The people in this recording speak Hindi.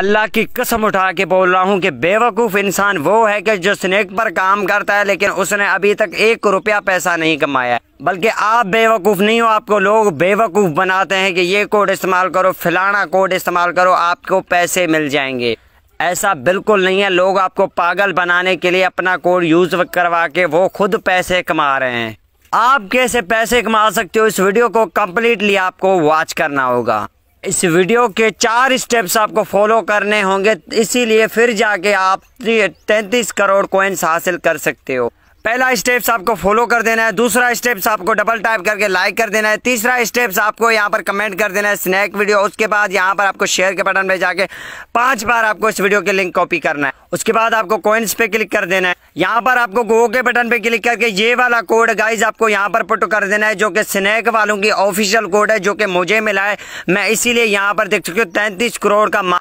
अल्लाह की कसम उठा के बोल रहा हूँ कि बेवकूफ़ इंसान वो है कि जो स्नेक पर काम करता है लेकिन उसने अभी तक एक रुपया पैसा नहीं कमाया बल्कि आप बेवकूफ़ नहीं हो आपको लोग बेवकूफ़ बनाते हैं कि ये कोड इस्तेमाल करो फलाना कोड इस्तेमाल करो आपको पैसे मिल जाएंगे ऐसा बिल्कुल नहीं है लोग आपको पागल बनाने के लिए अपना कोड यूज़ करवा के वो खुद पैसे कमा रहे हैं आप कैसे पैसे कमा सकते हो इस वीडियो को कम्प्लीटली आपको वॉच करना होगा इस वीडियो के चार स्टेप्स आपको फॉलो करने होंगे इसीलिए फिर जाके आप तैंतीस करोड़ कोइंस हासिल कर सकते हो पहला स्टेप्स आपको फॉलो कर देना है दूसरा स्टेप्स आपको डबल टाइप करके लाइक कर देना है तीसरा स्टेप्स आपको यहाँ पर कमेंट कर देना है स्नैक वीडियो उसके बाद यहाँ पर आपको शेयर के बटन पे जाके पांच बार आपको इस वीडियो के लिंक कॉपी करना है उसके बाद आपको कॉइन्स पे क्लिक कर देना है यहाँ पर आपको गो के बटन पे क्लिक करके ये वाला कोड गाइज आपको यहाँ पर पुट कर देना है जो कि स्नैक वालों की ऑफिशियल कोड है जो कि मुझे मिला है मैं इसीलिए यहाँ पर देख चुकी हूँ तैंतीस करोड़ का